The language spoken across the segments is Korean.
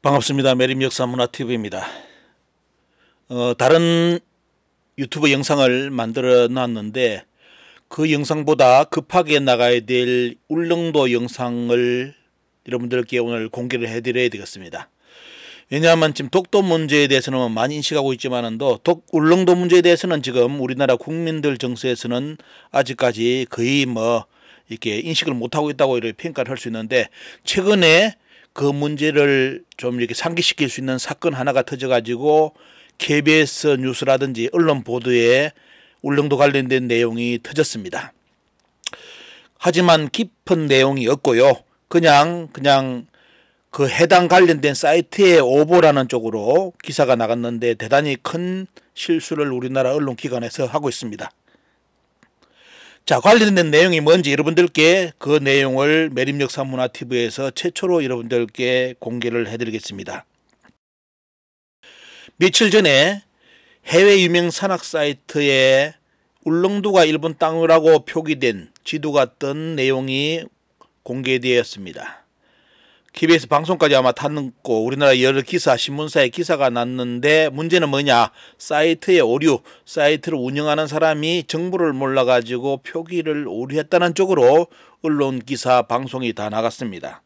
반갑습니다. 매립역사문화TV입니다. 어, 다른 유튜브 영상을 만들어 놨는데 그 영상보다 급하게 나가야 될 울릉도 영상을 여러분들께 오늘 공개를 해드려야 되겠습니다. 왜냐하면 지금 독도 문제에 대해서는 많이 인식하고 있지만 도 울릉도 문제에 대해서는 지금 우리나라 국민들 정서에서는 아직까지 거의 뭐 이렇게 인식을 못하고 있다고 이렇게 평가를 할 수 있는데 최근에 그 문제를 좀 이렇게 상기시킬 수 있는 사건 하나가 터져가지고 KBS 뉴스라든지 언론 보도에 울릉도 관련된 내용이 터졌습니다. 하지만 깊은 내용이 없고요. 그냥 그냥 그 해당 관련된 사이트에 오보라는 쪽으로 기사가 나갔는데 대단히 큰 실수를 우리나라 언론기관에서 하고 있습니다. 자 관련된 내용이 뭔지 여러분들께 그 내용을 매립역사문화TV에서 최초로 여러분들께 공개를 해드리겠습니다. 며칠 전에 해외 유명 산악 사이트에 울릉도가 일본 땅이라고 표기된 지도 같은 내용이 공개되었습니다. KBS 방송까지 아마 탔고 우리나라 여러 기사 신문사에 기사가 났는데 문제는 뭐냐 사이트의 오류 사이트를 운영하는 사람이 정보를 몰라가지고 표기를 오류했다는 쪽으로 언론 기사 방송이 다 나갔습니다.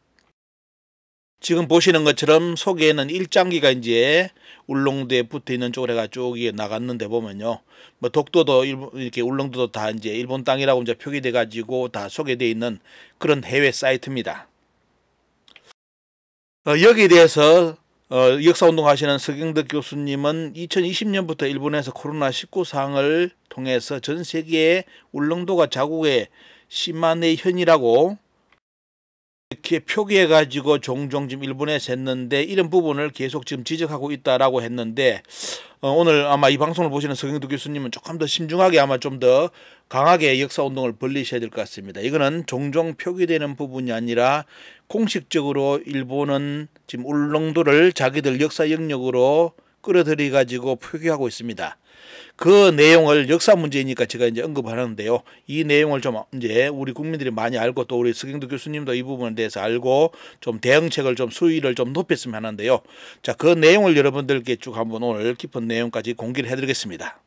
지금 보시는 것처럼 속에는 일장기가 이제 울릉도에 붙어 있는 쪽으로 해가 쭉 나갔는데 보면요. 뭐 독도도 이렇게 울릉도도 다 이제 일본 땅이라고 이제 표기돼 가지고 다소개되어 있는 그런 해외 사이트입니다. 어, 여기에 대해서 어, 역사운동 하시는 서경덕 교수님은 2020년부터 일본에서 코로나19 상황을 통해서 전 세계의 울릉도가 자국의 심한 네 현이라고 이렇게 표기해 가지고 종종 지금 일본에 샜는데 이런 부분을 계속 지금 지적하고 있다라고 했는데 어, 오늘 아마 이 방송을 보시는 서경도 교수님은 조금 더신중하게 아마 좀 더 강하게 역사 운동을 벌리셔야 될 것 같습니다. 이거는 종종 표기되는 부분이 아니라 공식적으로 일본은 지금 울릉도를 자기들 역사 영역으로 끌어들이 가지고 표기하고 있습니다. 그 내용을 역사 문제이니까 제가 이제 언급하는데요. 이 내용을 좀 이제 우리 국민들이 많이 알고 또 우리 스경도 교수님도 이 부분에 대해서 알고 좀 대응책을 좀 수위를 좀 높였으면 하는데요. 자, 그 내용을 여러분들께 쭉 한번 오늘 깊은 내용까지 공개를 해드리겠습니다.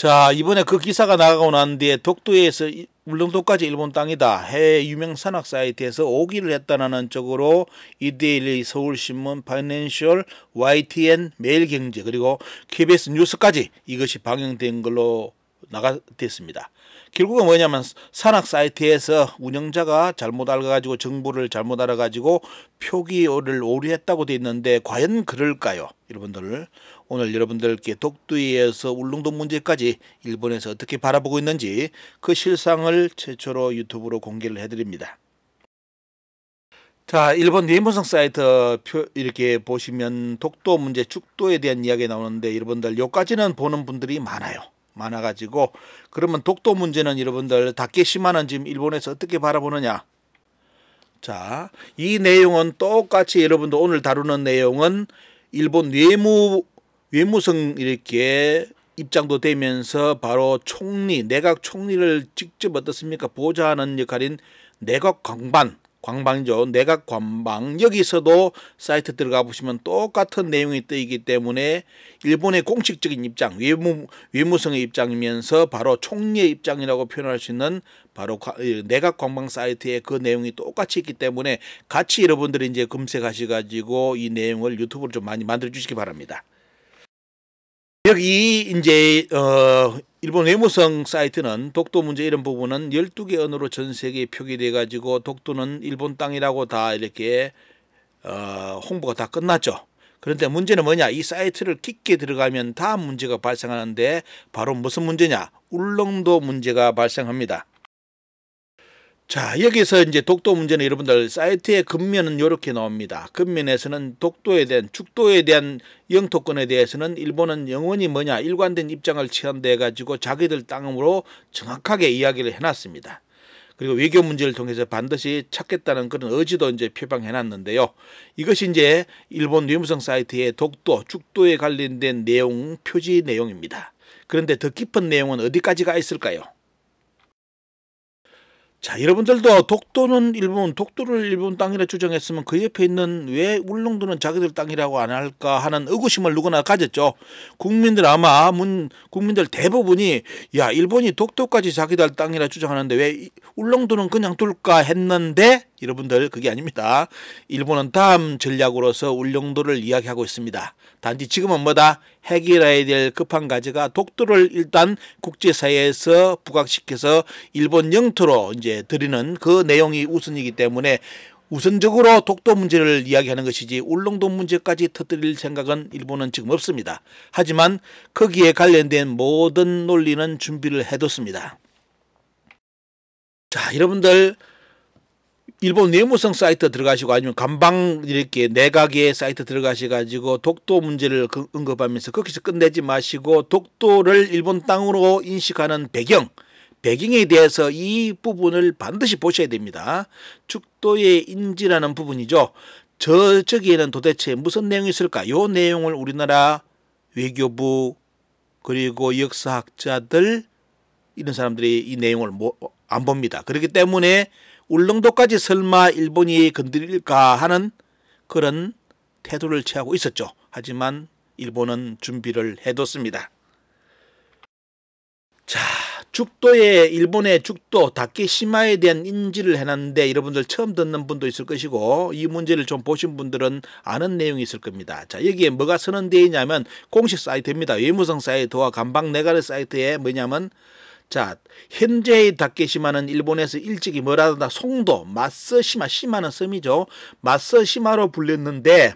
자 이번에 그 기사가 나가고 난 뒤에 독도에서 울릉도까지 일본 땅이다. 해외 유명 산악 사이트에서 오기를 했다는 라 쪽으로 이데일리 서울신문 파이낸셜 YTN 매일경제 그리고 KBS 뉴스까지 이것이 방영된 걸로 나가 됐습니다. 결국은 뭐냐면 산악 사이트에서 운영자가 잘못 알아가지고 정보를 잘못 알아가지고 표기를 오류했다고 돼 있는데 과연 그럴까요? 여러분들 오늘 여러분들께 독도에서 울릉도 문제까지 일본에서 어떻게 바라보고 있는지 그 실상을 최초로 유튜브로 공개를 해드립니다. 자, 일본 외무성 사이트 표 이렇게 보시면 독도 문제, 축도에 대한 이야기 나오는데 여러분들 여기까지는 보는 분들이 많아요. 많아가지고 그러면 독도 문제는 여러분들 다케시마는 지금 일본에서 어떻게 바라보느냐? 자, 이 내용은 똑같이 여러분들 오늘 다루는 내용은 일본 외무 외무성 이렇게 입장도 되면서 바로 총리, 내각 총리를 직접 어떻습니까? 보좌하는 역할인 내각 광반, 광방이죠. 내각 관방 여기서도 사이트 들어가 보시면 똑같은 내용이 뜨이기 때문에 일본의 공식적인 입장 외무 외무성의 입장이면서 바로 총리의 입장이라고 표현할 수 있는 바로 내각 관방 사이트에 그 내용이 똑같이 있기 때문에 같이 여러분들이 이제 검색하셔 가지고 이 내용을 유튜브를좀 많이 만들어 주시기 바랍니다. 여기 이제 어 일본 외무성 사이트는 독도 문제 이런 부분은 12개 언어로 전 세계에 표기돼 가지고 독도는 일본 땅이라고 다 이렇게 어 홍보가 다 끝났죠. 그런데 문제는 뭐냐? 이 사이트를 깊게 들어가면 다 문제가 발생하는데 바로 무슨 문제냐? 울릉도 문제가 발생합니다. 자 여기서 이제 독도 문제는 여러분들 사이트의 근면은 이렇게 나옵니다. 근면에서는 독도에 대한 축도에 대한 영토권에 대해서는 일본은 영원히 뭐냐 일관된 입장을 취한데 가지고 자기들 땅으로 정확하게 이야기를 해놨습니다. 그리고 외교 문제를 통해서 반드시 찾겠다는 그런 의지도 이제 표방해놨는데요. 이것이 이제 일본 외무성 사이트의 독도 축도에 관련된 내용 표지 내용입니다. 그런데 더 깊은 내용은 어디까지가 있을까요? 자 여러분들도 독도는 일본 독도를 일본 땅이라 주장했으면 그 옆에 있는 왜 울릉도는 자기들 땅이라고 안 할까 하는 의구심을 누구나 가졌죠 국민들 아마 문 국민들 대부분이 야 일본이 독도까지 자기들 땅이라 주장하는데 왜 울릉도는 그냥 둘까 했는데 여러분들 그게 아닙니다. 일본은 다음 전략으로서 울릉도를 이야기하고 있습니다. 단지 지금은 뭐다 해결해야 될 급한 가제가 독도를 일단 국제사회에서 부각시켜서 일본 영토로 이제 드리는 그 내용이 우선이기 때문에 우선적으로 독도 문제를 이야기하는 것이지 울릉도 문제까지 터뜨릴 생각은 일본은 지금 없습니다. 하지만 거기에 관련된 모든 논리는 준비를 해뒀습니다. 자 여러분들 일본 내무성 사이트 들어가시고 아니면 감방 이렇게 내각의 사이트 들어가셔가지고 독도 문제를 그 언급하면서 거기서 끝내지 마시고 독도를 일본 땅으로 인식하는 배경 배경에 대해서 이 부분을 반드시 보셔야 됩니다. 축도의 인지라는 부분이죠. 저 저기에는 도대체 무슨 내용이 있을까? 요 내용을 우리나라 외교부 그리고 역사학자들 이런 사람들이 이 내용을 뭐, 안 봅니다. 그렇기 때문에 울릉도까지 설마 일본이 건드릴까 하는 그런 태도를 취하고 있었죠. 하지만 일본은 준비를 해뒀습니다. 자, 죽도에 일본의 죽도 다케시마에 대한 인지를 해놨는데 여러분들 처음 듣는 분도 있을 것이고 이 문제를 좀 보신 분들은 아는 내용이 있을 겁니다. 자 여기에 뭐가 선언되어 있냐면 공식 사이트입니다. 외무성 사이트와 감방 내가르 사이트에 뭐냐면 자, 현재의 다케시마는 일본에서 일찍이 뭐라다 하 송도, 마쓰시마, 시마는 섬이죠. 마쓰시마로 불렸는데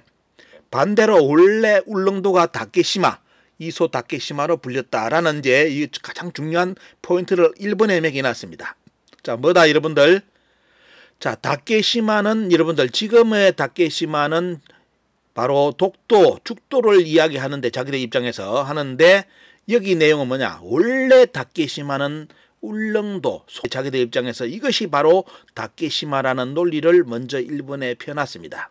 반대로 원래 울릉도가 다케시마, 이소 다케시마로 불렸다라는 이제 가장 중요한 포인트를 일본에 매겨놨습니다. 자, 뭐다 여러분들? 자, 다케시마는 여러분들 지금의 다케시마는 바로 독도, 죽도를 이야기하는데 자기들 입장에서 하는데 여기 내용은 뭐냐? 원래 다케시마는 울릉도 소 자기들 입장에서 이것이 바로 다케시마라는 논리를 먼저 일본에 펴놨습니다.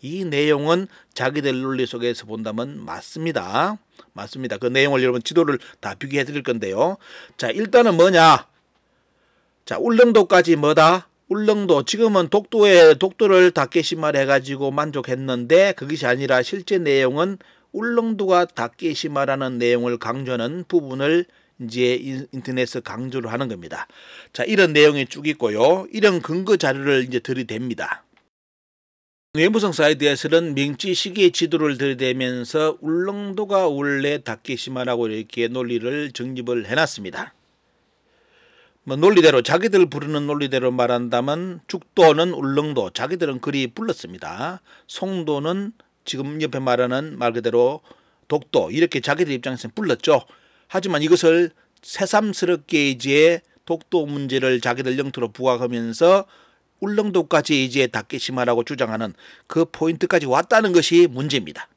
이 내용은 자기들 논리 속에서 본다면 맞습니다. 맞습니다. 그 내용을 여러분 지도를 다 비교해 드릴 건데요. 자 일단은 뭐냐. 자 울릉도까지 뭐다? 울릉도 지금은 독도에 독도를 다케시마를 해가지고 만족했는데 그것이 아니라 실제 내용은 울릉도가 다케시마라는 내용을 강조하는 부분을 이제 인터넷에 서 강조를 하는 겁니다. 자, 이런 내용이 쭉 있고요. 이런 근거 자료를 이제 들이댑니다. 외무성 사이드에서는 명치 시기의 지도를 들이대면서 울릉도가 원래 다케시마라고 이렇게 논리를 정립을 해놨습니다. 뭐 논리대로 자기들 부르는 논리대로 말한다면 죽도는 울릉도 자기들은 그리 불렀습니다. 송도는 지금 옆에 말하는 말 그대로 독도 이렇게 자기들 입장에서는 불렀죠. 하지만 이것을 새삼스럽게 이제 독도 문제를 자기들 영토로 부각하면서 울릉도까지 이제 다케시마라고 주장하는 그 포인트까지 왔다는 것이 문제입니다.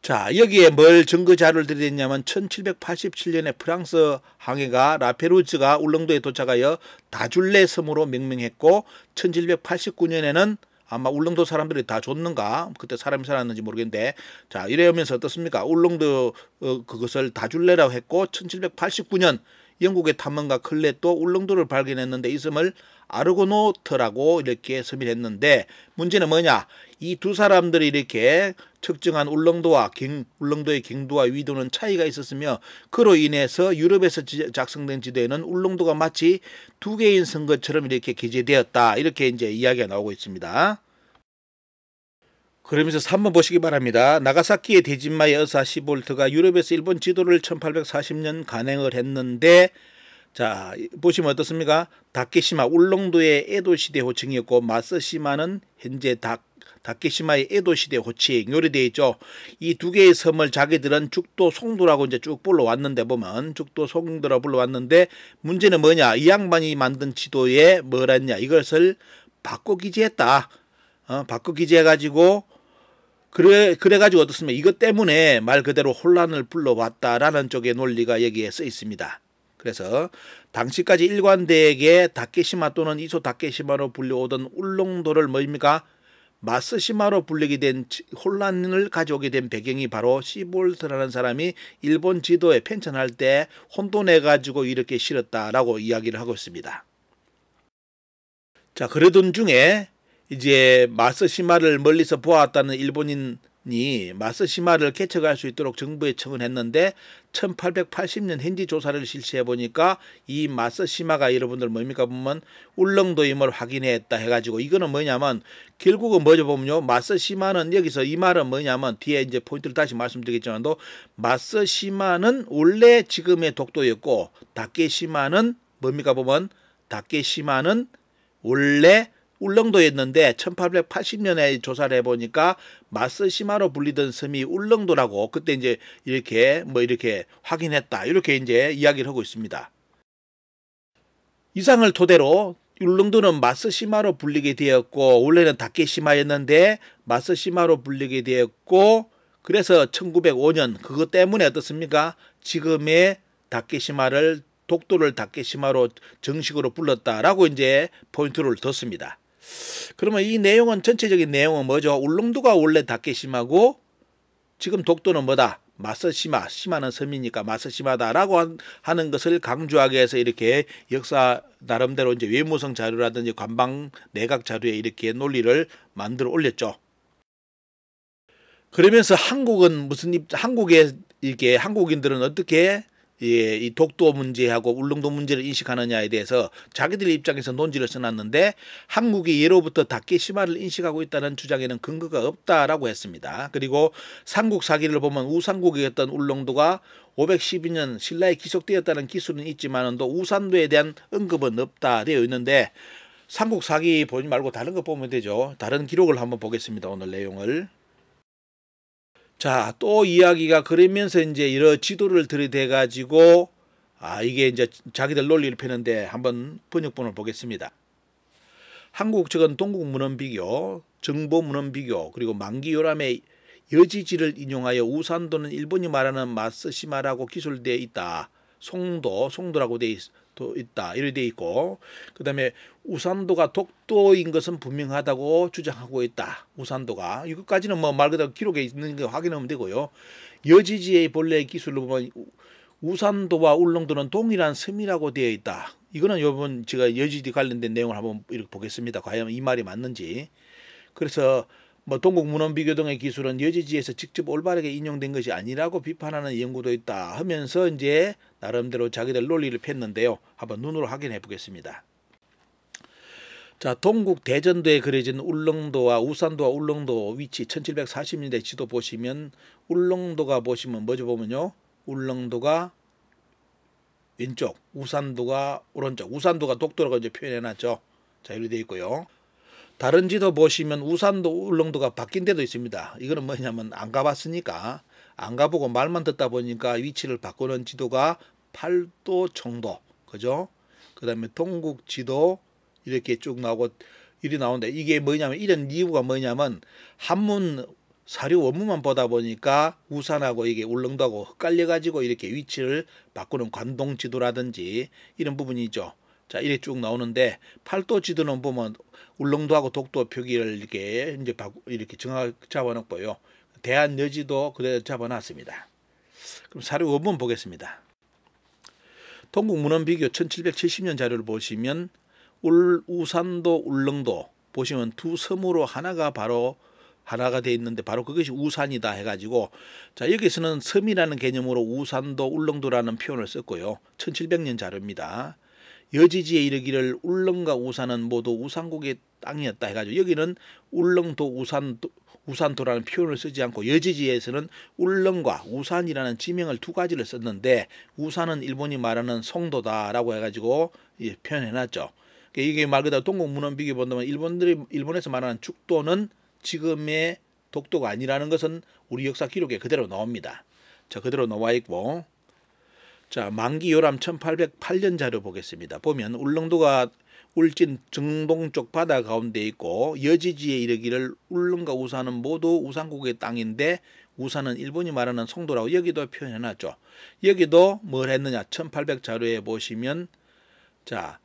자 여기에 뭘 증거 자료를 드리댔냐면 1787년에 프랑스 항해가 라페루즈가 울릉도에 도착하여 다줄레 섬으로 명명했고 1789년에는 아마 울릉도 사람들이 다 줬는가 그때 사람이 살았는지 모르겠는데 자 이래면서 어떻습니까 울릉도 어, 그것을 다 줄래라고 했고 1789년 영국의 탐험가 클레또 울릉도를 발견했는데 이름을 아르고노트라고 이렇게 서명했는데 문제는 뭐냐 이 두 사람들이 이렇게 측정한 울릉도와 갱, 울릉도의 경도와 위도는 차이가 있었으며 그로 인해서 유럽에서 작성된 지도에는 울릉도가 마치 두 개인 선거처럼 이렇게 기재되었다 이렇게 이제 이야기가 나오고 있습니다. 그러면서 한번 보시기 바랍니다. 나가사키의 대진마의 의사 시볼트가 유럽에서 일본 지도를 1840년 간행을 했는데 자 보시면 어떻습니까? 다케시마 울릉도의 에도시대 호칭이었고 마쓰시마는 현재 다, 다케시마의 에도시대 호칭 요리되어 있죠. 이 두 개의 섬을 자기들은 죽도 송도라고 이제 쭉 불러왔는데 보면 죽도 송도라 고 불러왔는데 문제는 뭐냐 이 양반이 만든 지도에 뭐랬냐 이것을 바꿔 기재했다. 어, 바꿔 기재해가지고 그래 그래가지고 어떻습니까? 이것 때문에 말 그대로 혼란을 불러왔다라는 쪽의 논리가 여기에 써 있습니다. 그래서 당시까지 일관되게 다케시마 또는 이소 다케시마로 불려오던 울릉도를 뭡니까? 마스시마로 불리게 된 혼란을 가져오게 된 배경이 바로 시볼트라는 사람이 일본 지도에 편찬할 때 혼돈해가지고 이렇게 실었다라고 이야기를 하고 있습니다. 자, 그러던 중에 이제 마스시마를 멀리서 보았다는 일본인이 마스시마를 개척할 수 있도록 정부에 청원했는데 1880년 현지 조사를 실시해 보니까 이 마스시마가 여러분들 뭡니까 보면 울릉도임을 확인했다 해가지고 이거는 뭐냐면 결국은 뭐죠 보면요 마스시마는 여기서 이 말은 뭐냐면 뒤에 이제 포인트를 다시 말씀드리겠지만도 마스시마는 원래 지금의 독도였고 다케시마는 뭡니까 보면 다케시마는 원래 울릉도였는데 1880년에 조사를 해보니까 마쓰시마로 불리던 섬이 울릉도라고 그때 이제 이렇게 뭐 이렇게 확인했다 이렇게 이제 이야기를 하고 있습니다. 이상을 토대로 울릉도는 마쓰시마로 불리게 되었고 원래는 다케시마였는데 마쓰시마로 불리게 되었고 그래서 1905년 그것 때문에 어떻습니까? 지금의 다케시마를 독도를 다케시마로 정식으로 불렀다라고 이제 포인트를 뒀습니다. 그러면 이 내용은 전체적인 내용은 뭐죠? 울릉도가 원래 다케시마고 지금 독도는 뭐다? 마쓰시마, 시마는 섬이니까 마쓰시마다라고 하는 것을 강조하기 위해서 이렇게 역사 나름대로 이제 외무성 자료라든지 관방 내각 자료에 이렇게 논리를 만들어 올렸죠. 그러면서 한국은 무슨 입, 한국에 이게 한국인들은 어떻게 예, 이 독도 문제하고 울릉도 문제를 인식하느냐에 대해서 자기들 입장에서 논지를 써놨는데 한국이 예로부터 닫기 심화를 인식하고 있다는 주장에는 근거가 없다라고 했습니다. 그리고 삼국 사기를 보면 우삼국이었던 울릉도가 512년 신라에 기속되었다는 기술은 있지만도 우산도에 대한 언급은 없다 되어 있는데 삼국 사기 보지 말고 다른 거 보면 되죠. 다른 기록을 한번 보겠습니다. 오늘 내용을. 자, 또 이야기가 그러면서 이제 이런 지도를 들이대 가지고 아, 이게 이제 자기들 논리를 펴는데 한번 번역본을 보겠습니다. 한국 측은 동국 문헌 비교, 정보 문헌 비교, 그리고 만기 요람의 여지지를 인용하여 우산도는 일본이 말하는 마쓰시마라고 기술되어 있다. 송도, 송도라고 되어 있, 또 있다 이래돼 있고 그 다음에 우산도가 독도인 것은 분명하다고 주장하고 있다 우산도가 이것까지는 뭐 말 그대로 기록에 있는 거 확인하면 되고요 여지지의 본래 기술로 보면 우산도와 울릉도는 동일한 섬이라고 되어 있다 이거는 요번 제가 여지지 관련된 내용을 한번 이렇게 보겠습니다 과연 이 말이 맞는지 그래서 뭐 동국문헌 비교 등의 기술은 여지지에서 직접 올바르게 인용된 것이 아니라고 비판하는 연구도 있다 하면서 이제 나름대로 자기들 논리를 폈는데요. 한번 눈으로 확인해 보겠습니다. 자, 동국 대전도에 그려진 울릉도와 우산도와 울릉도 위치 1740년대 지도 보시면 울릉도가 보시면 뭐죠 보면요. 울릉도가 왼쪽, 우산도가 오른쪽, 우산도가 독도라고 이제 표현해 놨죠. 자, 이렇게 되어 있고요. 다른 지도 보시면 우산도 울릉도가 바뀐 데도 있습니다. 이거는 뭐냐면 안 가봤으니까 안 가보고 말만 듣다 보니까 위치를 바꾸는 지도가 8도 정도 그죠? 그 다음에 동국 지도 이렇게 쭉 나오고 이리 나오는데 이게 뭐냐면 이런 이유가 뭐냐면 한문 사료 원문만 보다 보니까 우산하고 이게 울릉도하고 헷갈려 가지고 이렇게 위치를 바꾸는 관동 지도라든지 이런 부분이죠. 자, 이렇게 쭉 나오는데 팔도 지도는 보면 울릉도하고 독도 표기를 이렇게 이제 이렇게 정확 잡아놓고요. 대한 여지도 그대로 잡아놨습니다. 그럼 사료 원본 보겠습니다. 동국문헌 비교 1770년 자료를 보시면 울, 우산도 울릉도 보시면 두 섬으로 하나가 바로 하나가 돼 있는데 바로 그것이 우산이다 해가지고 자 여기서는 섬이라는 개념으로 우산도 울릉도라는 표현을 썼고요. 1700년 자료입니다. 여지지에 이르기를 울릉과 우산은 모두 우산국의 땅이었다 해가지고 여기는 울릉도 우산 도 우산도라는 표현을 쓰지 않고 여지지에서는 울릉과 우산이라는 지명을 두 가지를 썼는데 우산은 일본이 말하는 성도다라고 해가지고 표현해놨죠. 그러니까 이게 말 그대로 동국문헌 비교 본다면 일본들이 일본에서 말하는 죽도는 지금의 독도가 아니라는 것은 우리 역사 기록에 그대로 나옵니다. 자 그대로 나와 있고 자, 만기 요람 1808년 자료 보겠습니다. 보면 울릉도가 울진 정동쪽 바다 가운데 있고 여지지에 이르기를 울릉과 우산은 모두 우산국의 땅인데 우산은 일본이 말하는 송도라고 여기도 표현해놨죠. 여기도 뭘 했느냐. 1800 자료에 보시면 자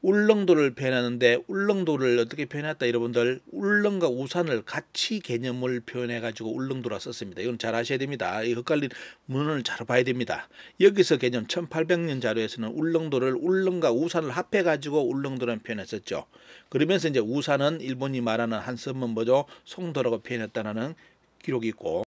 울릉도를 표현하는데 울릉도를 어떻게 표현했다 여러분들 울릉과 우산을 같이 개념을 표현해 가지고 울릉도라 썼습니다. 이건 잘 아셔야 됩니다. 이 헷갈린 문헌을 잘 봐야 됩니다. 여기서 개념 1800년 자료에서는 울릉도를 울릉과 우산을 합해 가지고 울릉도라는 표현했었죠. 그러면서 이제 우산은 일본이 말하는 한섬은 뭐죠? 송도라고 표현했다는 기록이 있고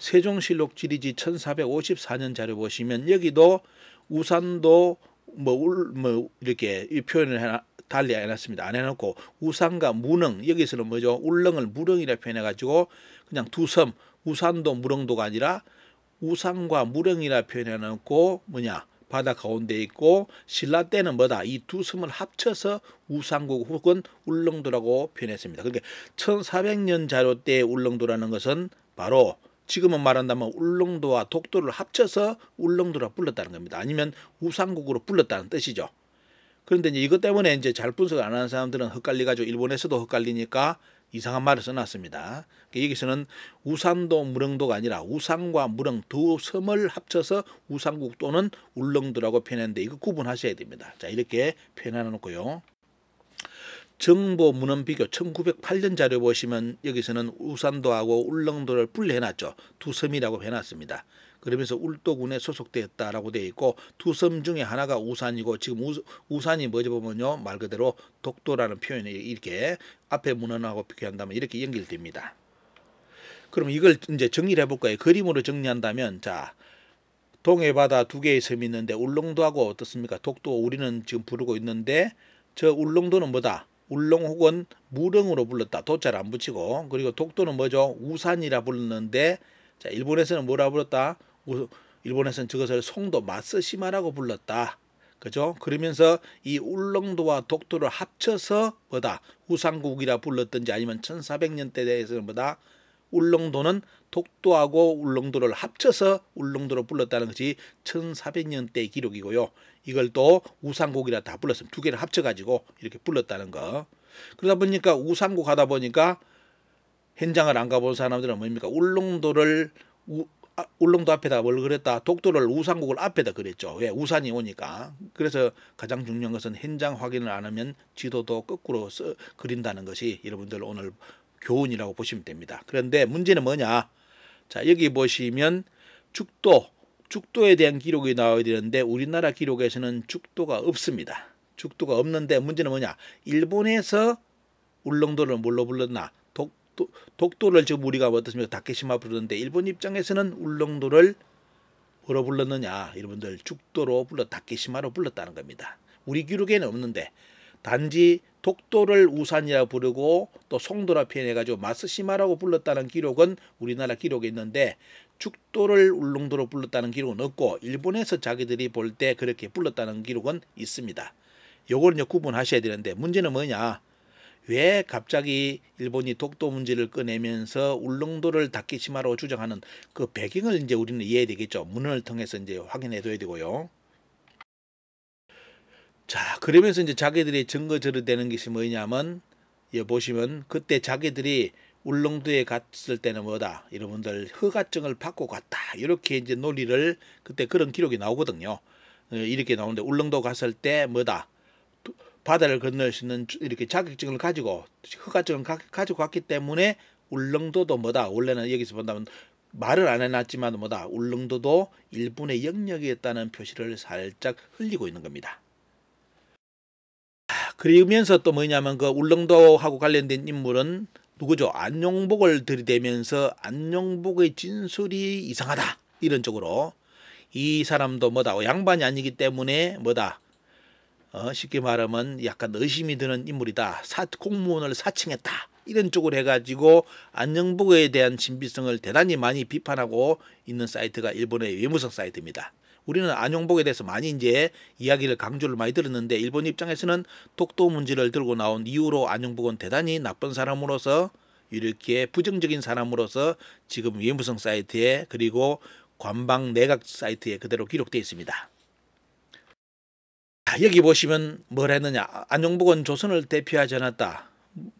세종실록 지리지 1454년 자료 보시면 여기도 우산도 뭐, 울, 뭐 이렇게 이 표현을 해나, 달리 해놨습니다. 안 해놓고 우산과 무능 여기서는 뭐죠? 울릉을 무릉이라 표현해가지고 그냥 두 섬 우산도 무릉도가 아니라 우산과 무릉이라 표현해놓고 뭐냐 바다 가운데 있고 신라 때는 뭐다 이 두 섬을 합쳐서 우산국 혹은 울릉도라고 표현했습니다. 그러니까 1400년 자료 때 울릉도라는 것은 바로 지금은 말한다면 울릉도와 독도를 합쳐서 울릉도라 불렀다는 겁니다. 아니면 우상국으로 불렀다는 뜻이죠. 그런데 이제 이것 때문에 이제 잘 분석 안 하는 사람들은 헷갈리가지고 일본에서도 헷갈리니까 이상한 말을 써놨습니다. 그러니까 여기서는 우산도 무릉도가 아니라 우산과 무릉 두 섬을 합쳐서 우산국 또는 울릉도라고 표현했는데 이거 구분하셔야 됩니다. 자 이렇게 표현해 놓고요. 정보 문헌 비교 1908년 자료 보시면 여기서는 우산도하고 울릉도를 분리해놨죠. 두 섬이라고 해놨습니다. 그러면서 울도군에 소속되었다라고 되어 있고 두 섬 중에 하나가 우산이고 지금 우, 산이 뭐지 보면요 말 그대로 독도라는 표현이 이렇게 앞에 문헌하고 비교한다면 이렇게 연결됩니다. 그럼 이걸 이제 정리를 해볼까요? 그림으로 정리한다면 자 동해바다 두 개의 섬이 있는데 울릉도하고 어떻습니까? 독도 우리는 지금 부르고 있는데 저 울릉도는 뭐다? 울릉 혹은 무릉으로 불렀다. 도자를 안 붙이고 그리고 독도는 뭐죠? 우산이라 불렀는데 자 일본에서는 뭐라 불렀다? 우, 일본에서는 저것을 송도 마쓰시마라고 불렀다. 그죠? 그러면서 이 울릉도와 독도를 합쳐서 뭐다? 우산국이라 불렀던지 아니면 1400년대에서는 뭐다? 울릉도는 독도하고 울릉도를 합쳐서 울릉도로 불렀다는 것이 1400년대 기록이고요. 이걸 또 우상곡이라 다 불렀으면 두 개를 합쳐가지고 이렇게 불렀다는 거. 그러다 보니까 우상곡 하다 보니까 현장을 안 가본 사람들은 뭡니까? 울릉도를 우, 아, 울릉도 앞에다 뭘 그랬다? 독도를 우상국을 앞에다 그랬죠. 왜? 예, 우산이 오니까. 그래서 가장 중요한 것은 현장 확인을 안 하면 지도도 거꾸로 써, 그린다는 것이 여러분들 오늘 교훈이라고 보시면 됩니다. 그런데 문제는 뭐냐? 자, 여기 보시면 죽도 죽도에 대한 기록이 나와야 되는데 우리나라 기록에서는 죽도가 없습니다. 죽도가 없는데 문제는 뭐냐? 일본에서 울릉도를 뭘로 불렀나? 독도, 독도를 지금 우리가 뭐 어떻습니까? 다케시마 부르는데 일본 입장에서는 울릉도를 뭐로 불렀느냐? 여러분들 죽도로 불렀 다케시마로 불렀다는 겁니다. 우리 기록에는 없는데 단지 독도를 우산이라 부르고 또 송도라 표현해가지고 마스시마라고 불렀다는 기록은 우리나라 기록에 있는데 죽도를 울릉도로 불렀다는 기록은 없고 일본에서 자기들이 볼 때 그렇게 불렀다는 기록은 있습니다. 요걸 이제 구분하셔야 되는데 문제는 뭐냐 왜 갑자기 일본이 독도 문제를 꺼내면서 울릉도를 다기시마로 주장하는 그 배경을 이제 우리는 이해해야 되겠죠. 문헌을 통해서 이제 확인해 둬야 되고요. 자 그러면서 이제 자기들이 증거 절을 되는 것이 뭐냐면 여 보시면 그때 자기들이 울릉도에 갔을 때는 뭐다 여러분들 허가증을 받고 갔다 이렇게 이제 논리를 그때 그런 기록이 나오거든요 어, 이렇게 나오는데 울릉도 갔을 때 뭐다 바다를 건널 수 있는 이렇게 자격증을 가지고 허가증을 가, 가지고 갔기 때문에 울릉도도 뭐다 원래는 여기서 본다면 말을 안 해놨지만 뭐다 울릉도도 일본의 영역이었다는 표시를 살짝 흘리고 있는 겁니다. 아, 그러면서 또 뭐냐면 그 울릉도하고 관련된 인물은 누구죠? 안용복을 들이대면서 안용복의 진술이 이상하다. 이런 쪽으로 이 사람도 뭐다 양반이 아니기 때문에 뭐다 어, 쉽게 말하면 약간 의심이 드는 인물이다. 사, 공무원을 사칭했다. 이런 쪽으로 해가지고 안녕복에 대한 신비성을 대단히 많이 비판하고 있는 사이트가 일본의 외무성 사이트입니다. 우리는 안용복에 대해서 많이 이제 이야기를 강조를 많이 들었는데 일본 입장에서는 독도 문제를 들고 나온 이후로 안용복은 대단히 나쁜 사람으로서 이렇게 부정적인 사람으로서 지금 위무성 사이트에 그리고 관방 내각 사이트에 그대로 기록되어 있습니다. 여기 보시면 뭘 했느냐. 안용복은 조선을 대표하지 않았다.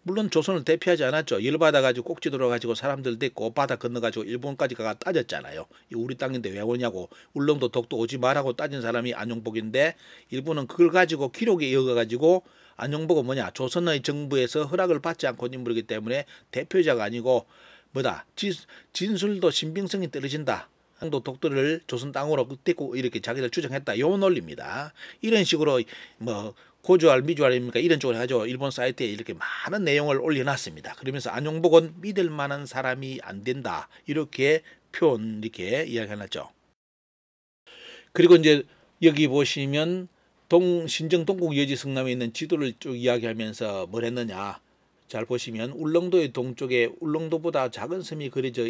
물론 조선을 대표하지 않았죠. 일받아 가지고 꼭지 들어 가지고 사람들 데리고 바다 건너 가지고 일본까지 가가 따졌잖아요. 우리 땅인데 왜 오냐고 울릉도 독도 오지 말라고 따진 사람이 안용복인데 일본은 그걸 가지고 기록에 이어가 가지고 안용복은 뭐냐 조선의 정부에서 허락을 받지 않고 인물이기 때문에 대표자가 아니고 뭐다 지, 진술도 신빙성이 떨어진다. 한도 독도를 조선 땅으로 떼고 이렇게 자기들 주장했다. 요 논리입니다. 이런 식으로 뭐 고주알, 미주알 입니까 이런 쪽으로 하죠. 일본 사이트에 이렇게 많은 내용을 올려놨습니다. 그러면서 안용복은 믿을 만한 사람이 안 된다. 이렇게 표현 이렇게 이야기해놨죠. 그리고 이제 여기 보시면 동 신정 동국 여지 성남에 있는 지도를 쭉 이야기하면서 뭘 했느냐. 잘 보시면 울릉도의 동쪽에 울릉도보다 작은 섬이 그려져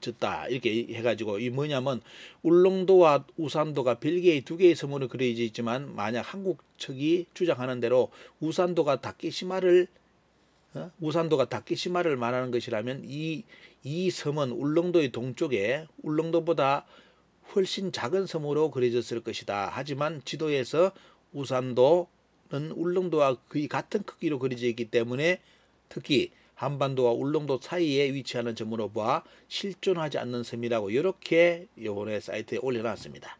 졌다 이렇게 해가지고 이 뭐냐면 울릉도와 우산도가 빌게이 두 개의 섬으로 그려져 있지만 만약 한국 측이 주장하는 대로 우산도가 다케시마를 어? 우산도가 다케시마를 말하는 것이라면 이, 이 섬은 울릉도의 동쪽에 울릉도보다 훨씬 작은 섬으로 그려졌을 것이다. 하지만 지도에서 우산도는 울릉도와 거의 같은 크기로 그려져 있기 때문에 특히 한반도와 울릉도 사이에 위치하는 점으로 봐 실존하지 않는 섬이라고 이렇게 요번에 사이트에 올려놨습니다.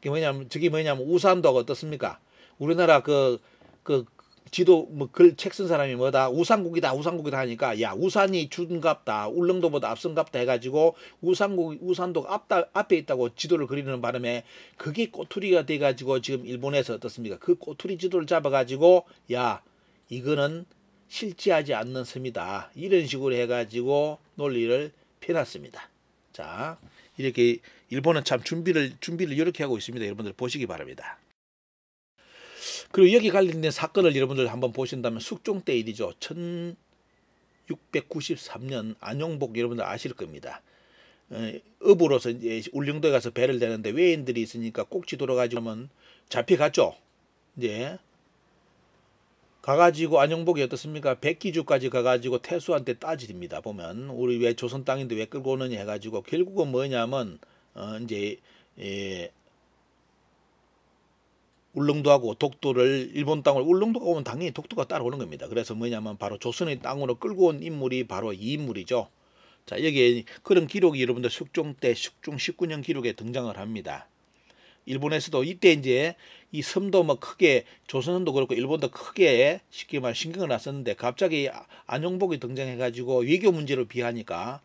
이게 뭐냐면 저게 뭐냐면 우산도가 어떻습니까? 우리나라 그그 그 지도 뭐 글책 쓴 사람이 뭐다 우산국이다 우산국이다 하니까 야 우산이 준갑다 울릉도보다 앞선갑다 해가지고 우산국 우산도가 앞다 앞에 있다고 지도를 그리는 바람에 그게 꼬투리가 돼가지고 지금 일본에서 어떻습니까? 그 꼬투리 지도를 잡아가지고 야 이거는 실지하지 않는 섬이다. 이런 식으로 해가지고 논리를 펴놨습니다. 자, 이렇게 일본은 참 준비를 준비를 이렇게 하고 있습니다. 여러분들 보시기 바랍니다. 그리고 여기 관련된 사건을 여러분들 한번 보신다면 숙종 때 일이죠. 1693년 안용복 여러분들 아실 겁니다. 읍으로서 어, 이제 울릉도에 가서 배를 대는데 외인들이 있으니까 꼭지 돌아가지면 잡혀갔죠. 이제 가가지고 안영복이 어떻습니까? 백기주까지 가가지고 태수한테 따집니다. 보면 우리 왜 조선 땅인데 왜 끌고 오느냐 해가지고 결국은 뭐냐면 어 이제 예, 울릉도하고 독도를 일본 땅을 울릉도가 오면 당연히 독도가 따라오는 겁니다. 그래서 뭐냐면 바로 조선의 땅으로 끌고 온 인물이 바로 이 인물이죠. 자 여기에 그런 기록이 여러분들 숙종 때 숙종 19년 기록에 등장을 합니다. 일본에서도 이때 이제 이 섬도 뭐 크게 조선도 그렇고 일본도 크게 쉽게 말 신경을 났었는데 갑자기 아, 안용복이 등장해가지고 외교 문제를 비하니까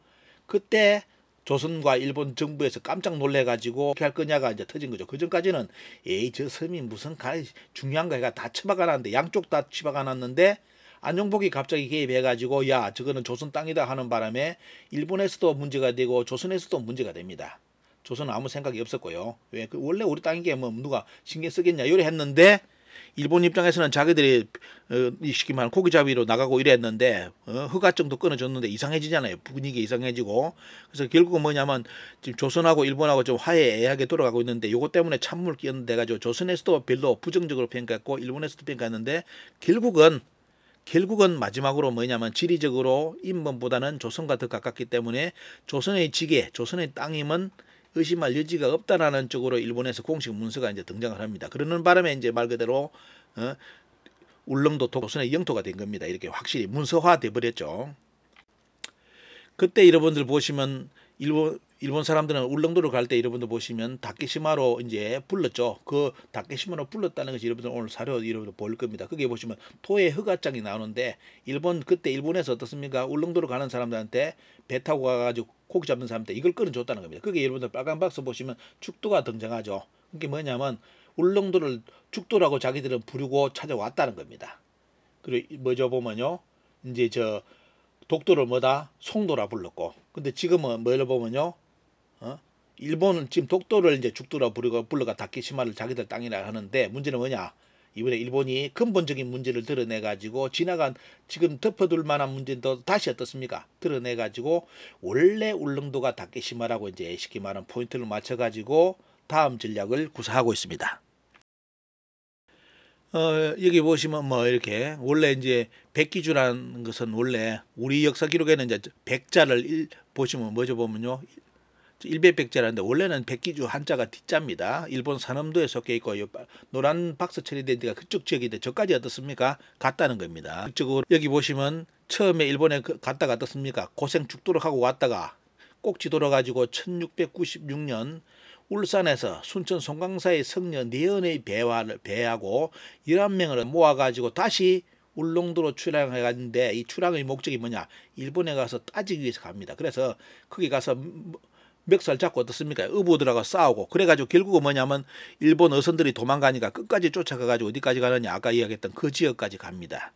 그때 조선과 일본 정부에서 깜짝 놀래가지고 어떻게 할 거냐가 이제 터진 거죠. 그 전까지는 에이 저 섬이 무슨 가 중요한 거 해가 다치박아놨는데 양쪽 다치박아놨는데 안용복이 갑자기 개입해가지고 야 저거는 조선 땅이다 하는 바람에 일본에서도 문제가 되고 조선에서도 문제가 됩니다. 조선은 아무 생각이 없었고요. 왜? 예, 그 원래 우리 땅인 게뭐 누가 신경 쓰겠냐 요래 했는데 일본 입장에서는 자기들이 어, 쉽게 말하면 고기잡이로 나가고 이랬는데 어, 허가증도 끊어줬는데 이상해지잖아요. 분위기 이상해지고 그래서 결국은 뭐냐면 지금 조선하고 일본하고 좀화해하게 돌아가고 있는데 요것 때문에 찬물 끼얹는데가지고 조선에서도 별로 부정적으로 평가했고 일본에서도 평가했는데 결국은 결국은 마지막으로 뭐냐면 지리적으로 인문보다는 조선과 더 가깝기 때문에 조선의 지게, 조선의 땅임은 의심할 여지가 없다라는 쪽으로 일본에서 공식 문서가 이제 등장을 합니다. 그러는 바람에 이제 말 그대로 어, 울릉도 도선의 영토가 된 겁니다. 이렇게 확실히 문서화 돼 버렸죠. 그때 여러분들 보시면 일본 일본 사람들은 울릉도를갈때 여러분들 보시면 다케시마로 이제 불렀죠. 그 다케시마로 불렀다는 것이 여러분들 오늘 사료 여러분들 볼 겁니다. 거기 보시면 토의 흑화장이 나오는데 일본 그때 일본에서 어떻습니까? 울릉도를 가는 사람들한테 배 타고 가가지고 고기 잡는 사람한테 이걸 끊어줬다는 겁니다. 그게 여러분들 빨간 박스 보시면 축도가 등장하죠. 그게 뭐냐면 울릉도를 축도라고 자기들은 부르고 찾아왔다는 겁니다. 그리고 뭐죠 보면요. 이제 저 독도를 뭐다 송도라 불렀고 근데 지금은 뭐를 보면요 어? 일본은 지금 독도를 이제 죽도라 부르고 불러가 다키시마를 자기들 땅이라 하는데 문제는 뭐냐? 이번에 일본이 근본적인 문제를 드러내 가지고 지나간 지금 덮어둘 만한 문제도 다시 어떻습니까? 드러내 가지고 원래 울릉도가 다키시마라고 이제 쉽게 말하면 포인트를 맞춰 가지고 다음 전략을 구사하고 있습니다. 어, 여기 보시면 뭐 이렇게 원래 이제 백기주라는 것은 원래 우리 역사 기록에는 이제 백자를 일, 보시면 뭐죠 보면요 일배백제라는데 원래는 백기주 한자가 뒷자입니다. 일본 산업도에 섞여 있고 노란 박스 처리된 데가 그쪽 지역인데 저까지 어떻습니까? 같다는 겁니다. 그쪽으로 여기 보시면 처음에 일본에 그 갔다가 어떻습니까? 고생 죽도록 하고 왔다가 꼭지 돌아가지고 1696년 울산에서 순천 송강사의 성녀 내연의 배화를 배하고 11명을 모아가지고 다시 울릉도로 출항해 갔는데 이 출항의 목적이 뭐냐 일본에 가서 따지기 위해서 갑니다. 그래서 거기 가서 뭐 멱살 잡고 어떻습니까? 의부들하고 싸우고 그래가지고 결국은 뭐냐면 일본 어선들이 도망가니까 끝까지 쫓아가가지고 어디까지 가느냐 아까 이야기했던 그 지역까지 갑니다.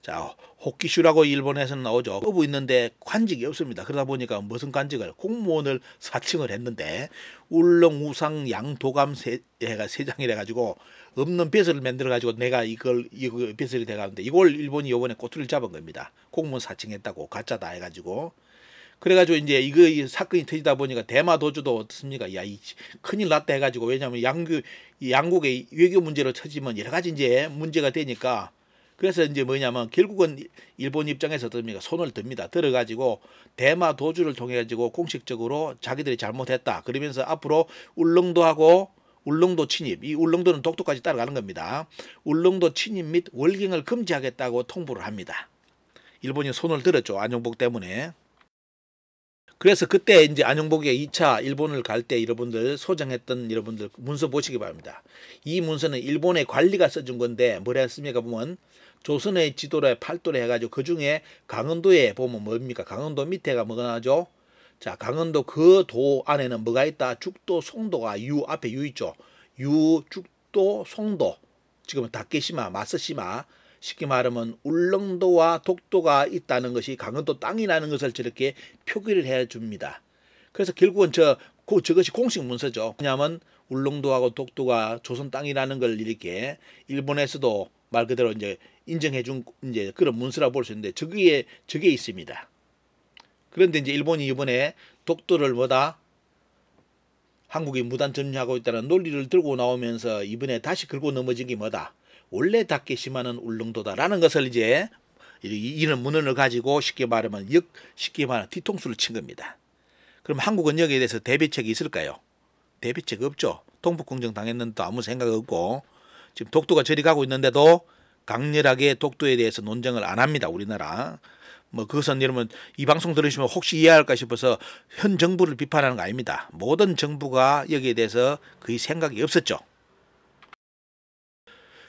자 호키슈라고 일본에서는 나오죠. 의부 있는데 관직이 없습니다. 그러다 보니까 무슨 관직을 공무원을 사칭을 했는데 울릉 우상 양도감 세가 세장이래 가지고 없는 벼슬을 만들어 가지고 내가 이걸 이거 벼슬이 돼 가는데 이걸 일본이 요번에 꼬투리를 잡은 겁니다. 공무원 사칭했다고 가짜다 해 가지고 그래가지고 이제 이거 이 사건이 터지다 보니까 대마 도주도 어떻습니까? 야, 이 큰일 났다 해가지고 왜냐하면 양국 양국의 외교 문제로 쳐지면 여러 가지 이제 문제가 되니까 그래서 이제 뭐냐면 결국은 일본 입장에서 어떻습니까? 손을 듭니다. 들어가지고 대마 도주를 통해 가지고 공식적으로 자기들이 잘못했다. 그러면서 앞으로 울릉도하고 울릉도 침입, 이 울릉도는 독도까지 따라가는 겁니다. 울릉도 침입 및 월경을 금지하겠다고 통보를 합니다. 일본이 손을 들었죠. 안용복 때문에. 그래서 그때 이제 안용복이 2차 일본을 갈 때 여러분들 소장했던 여러분들 문서 보시기 바랍니다. 이 문서는 일본의 관리가 써준 건데 뭐라 했습니까 보면 조선의 지도를 팔도를 해가지고 그 중에 강원도에 보면 뭡니까 강원도 밑에가 뭐가 나죠? 자 강원도 그 도 안에는 뭐가 있다? 죽도, 송도가 유 앞에 유 있죠. 유, 죽도, 송도 지금 은 다케시마, 마쓰시마 쉽게 말하면 울릉도와 독도가 있다는 것이 강원도 땅이라는 것을 저렇게 표기를 해줍니다. 그래서 결국은 저, 그, 저것이 공식 문서죠. 왜냐하면 울릉도하고 독도가 조선 땅이라는 걸 이렇게 일본에서도 말 그대로 이제 인정해준 이제 그런 문서라 볼 수 있는데 저기에 저게 있습니다. 그런데 이제 일본이 이번에 독도를 뭐다 한국이 무단 점유하고 있다는 논리를 들고 나오면서 이번에 다시 긁고 넘어진게 뭐다 원래 다케시마는 울릉도다라는 것을 이제 이런 문헌을 가지고 쉽게 말하면 역 쉽게 말하면 뒤통수를 친 겁니다. 그럼 한국은 여기에 대해서 대비책이 있을까요? 대비책 없죠. 동북공정 당했는데도 아무 생각 없고 지금 독도가 저리 가고 있는데도 강렬하게 독도에 대해서 논쟁을 안 합니다. 우리나라. 뭐 그것은 여러분 이 방송 들으시면 혹시 이해할까 싶어서 현 정부를 비판하는 거 아닙니다. 모든 정부가 여기에 대해서 거의 생각이 없었죠.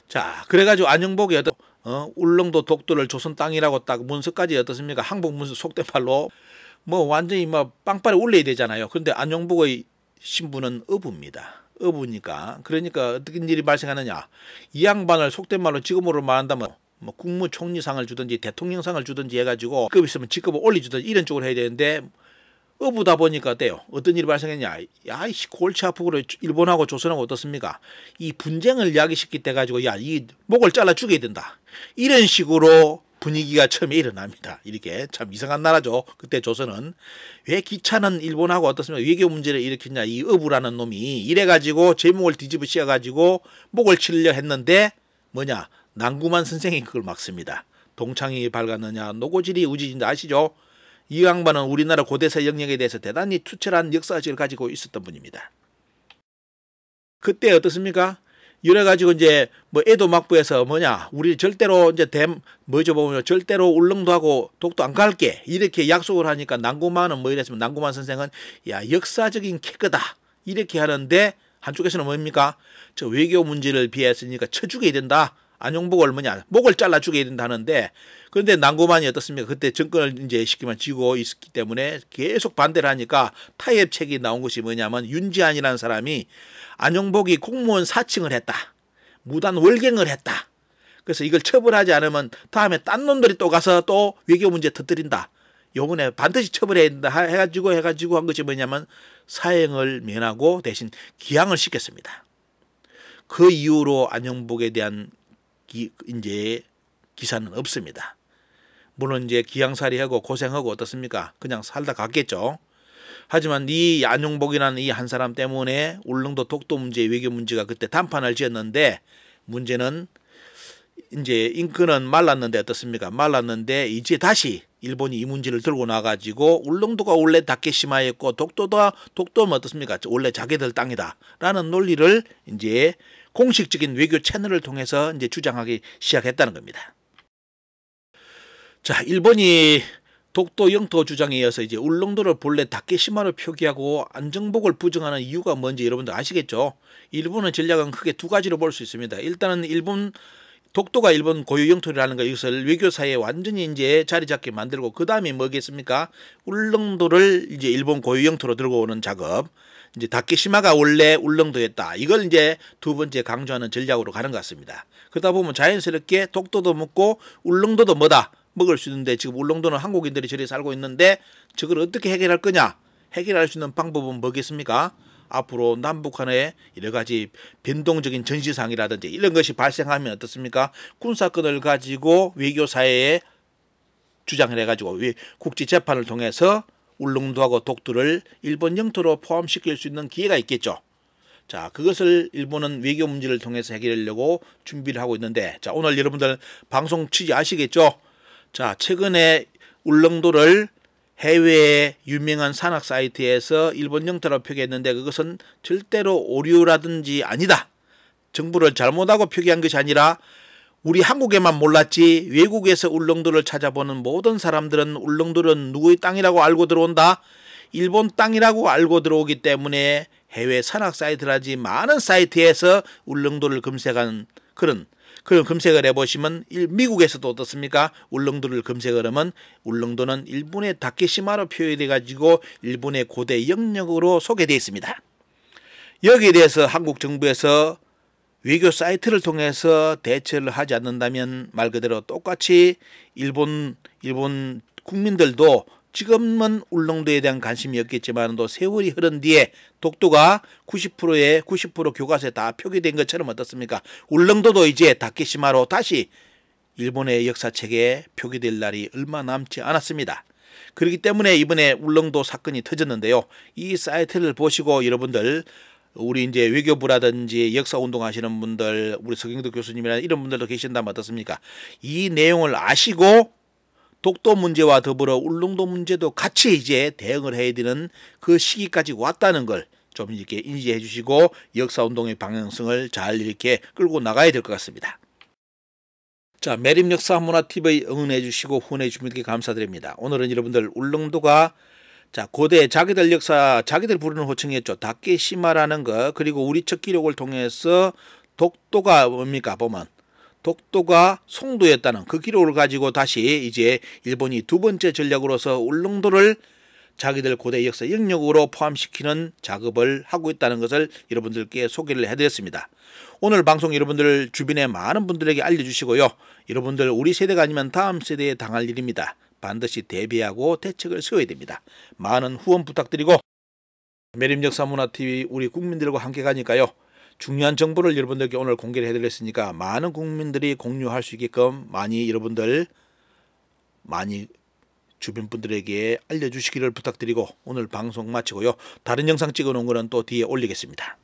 자, 그래가지고 안영복이 어떤 어, 울릉도 독도를 조선 땅이라고 딱 문서까지 어떻습니까? 항복 문서 속대 말로 뭐 완전히 막 뭐 빵빠레 올려야 되잖아요. 그런데 안영복의 신분은 어부입니다. 어부니까 그러니까 어떤 일이 발생하느냐 이 양반을 속된 말로 지금으로 말한다면 뭐 국무총리상을 주든지 대통령상을 주든지 해가지고 급 있으면 직급을 올려주든지 이런 쪽으로 해야 되는데 어부다 보니까 어때요? 어떤 일이 발생했냐? 야이씨 골치 아프고 일본하고 조선하고 어떻습니까? 이 분쟁을 야기시키 때 가지고 야 이 목을 잘라 죽여야 된다. 이런 식으로 분위기가 처음에 일어납니다. 이렇게 참 이상한 나라죠. 그때 조선은 왜 기차는 일본하고 어떻습니까? 외교 문제를 일으켰냐? 이 어부라는 놈이 이래 가지고 제목을 뒤집어 씌워 가지고 목을 치려 했는데 뭐냐? 난구만 선생이 그걸 막습니다. 동창이 밝았느냐? 노고질이 우지진다 아시죠? 이 양반은 우리나라 고대사 영역에 대해서 대단히 투철한 역사식을 가지고 있었던 분입니다. 그때 어떻습니까? 이래 가지고 이제 뭐 애도 막부에서 뭐냐 우리 절대로 이제 댐 뭐죠 보면 절대로 울릉도 하고 독도 안 갈게 이렇게 약속을 하니까 난구만은 뭐 이랬으면 난구만 선생은 야 역사적인 키크다 이렇게 하는데 한쪽에서는 뭡니까 저 외교 문제를 비했으니까 쳐주게 된다 안용복 얼마냐 목을 잘라 죽여야된다는데 그런데 난고만이 어떻습니까? 그때 정권을 이제 쉽게만 쥐고 있었기 때문에 계속 반대를 하니까 타협책이 나온 것이 뭐냐면 윤지안이라는 사람이 안용복이 공무원 사칭을 했다. 무단 월갱을 했다. 그래서 이걸 처벌하지 않으면 다음에 딴 놈들이 또 가서 또 외교 문제 터뜨린다. 요번에 반드시 처벌해야 된다 해가지고 해가지고 한 것이 뭐냐면 사행을 면하고 대신 기양을 시켰습니다. 그 이후로 안영복에 대한 기, 이제 기사는 없습니다. 물론 이제 기양살이하고 고생하고 어떻습니까? 그냥 살다 갔겠죠. 하지만 이 안용복이라는 이 한 사람 때문에 울릉도 독도 문제 외교 문제가 그때 단판을 지었는데 문제는 이제 인근은 말랐는데 어떻습니까? 말랐는데 이제 다시 일본이 이 문제를 들고 나가지고 울릉도가 원래 다케시마였고 독도다 독도는 어떻습니까? 원래 자기들 땅이다라는 논리를 이제 공식적인 외교 채널을 통해서 이제 주장하기 시작했다는 겁니다. 자, 일본이 독도 영토 주장에 이어서 이제 울릉도를 본래 다케시마로 표기하고 안정복을 부정하는 이유가 뭔지 여러분들 아시겠죠? 일본의 전략은 크게 두 가지로 볼 수 있습니다. 일단은 일본 독도가 일본 고유 영토라는 거 이것을 외교사에 완전히 이제 자리 잡게 만들고 그 다음에 뭐겠습니까? 울릉도를 이제 일본 고유 영토로 들고 오는 작업. 이제 다케시마가 원래 울릉도였다. 이걸 이제 두 번째 강조하는 전략으로 가는 것 같습니다. 그러다 보면 자연스럽게 독도도 먹고 울릉도도 뭐다 먹을 수 있는데 지금 울릉도는 한국인들이 저리 살고 있는데 저걸 어떻게 해결할 거냐? 해결할 수 있는 방법은 뭐겠습니까? 앞으로 남북한의 여러 가지 변동적인 전시상이라든지 이런 것이 발생하면 어떻습니까? 군사권을 가지고 외교사회에 주장을 해가지고 국제재판을 통해서 울릉도하고 독도를 일본 영토로 포함시킬 수 있는 기회가 있겠죠. 자, 그것을 일본은 외교 문제를 통해서 해결하려고 준비를 하고 있는데, 자, 오늘 여러분들 방송 취지 아시겠죠? 자, 최근에 울릉도를 해외의 유명한 산악 사이트에서 일본 영토로 표기했는데 그것은 절대로 오류라든지 아니다. 정부를 잘못하고 표기한 것이 아니라 우리 한국에만 몰랐지 외국에서 울릉도를 찾아보는 모든 사람들은 울릉도는 누구의 땅이라고 알고 들어온다. 일본 땅이라고 알고 들어오기 때문에 해외 산악 사이트라지 많은 사이트에서 울릉도를 검색한 그런 그럼 검색을 해보시면 미국에서도 어떻습니까? 울릉도를 검색을 하면 울릉도는 일본의 다케시마로 표현돼가지고 일본의 고대 영역으로 소개되어 있습니다. 여기에 대해서 한국 정부에서 외교 사이트를 통해서 대처를 하지 않는다면 말 그대로 똑같이 일본 일본 국민들도 지금은 울릉도에 대한 관심이 없겠지만 도 세월이 흐른 뒤에 독도가 90%에 90% 교과서에 다 표기된 것처럼 어떻습니까? 울릉도도 이제 다케시마로 다시 일본의 역사책에 표기될 날이 얼마 남지 않았습니다. 그렇기 때문에 이번에 울릉도 사건이 터졌는데요. 이 사이트를 보시고 여러분들 우리 이제 외교부라든지 역사운동 하시는 분들 우리 서경도 교수님이나 이런 분들도 계신다면 어떻습니까? 이 내용을 아시고 독도 문제와 더불어 울릉도 문제도 같이 이제 대응을 해야 되는 그 시기까지 왔다는 걸 좀 이렇게 인지해 주시고 역사운동의 방향성을 잘 이렇게 끌고 나가야 될 것 같습니다. 자, 매립역사문화TV 응원해 주시고 후원해 주신 분께 감사드립니다. 오늘은 여러분들 울릉도가 자, 고대 자기들 역사, 자기들 부르는 호칭이었죠. 다케시마라는 거, 그리고 우리 첫 기록을 통해서 독도가 뭡니까, 보면. 독도가 송도였다는 그 기록을 가지고 다시 이제 일본이 두 번째 전략으로서 울릉도를 자기들 고대 역사 영역으로 포함시키는 작업을 하고 있다는 것을 여러분들께 소개를 해드렸습니다. 오늘 방송 여러분들 주변의 많은 분들에게 알려주시고요. 여러분들 우리 세대가 아니면 다음 세대에 당할 일입니다. 반드시 대비하고 대책을 세워야 됩니다. 많은 후원 부탁드리고 매립역사문화 t v 우리 국민들과 함께 가니까요. 중요한 정보를 여러분들께 오늘 공개를 해드렸으니까 많은 국민들이 공유할 수 있게끔 많이 여러분들 많이 주변 분들에게 알려주시기를 부탁드리고 오늘 방송 마치고요. 다른 영상 찍어놓은 거는 또 뒤에 올리겠습니다.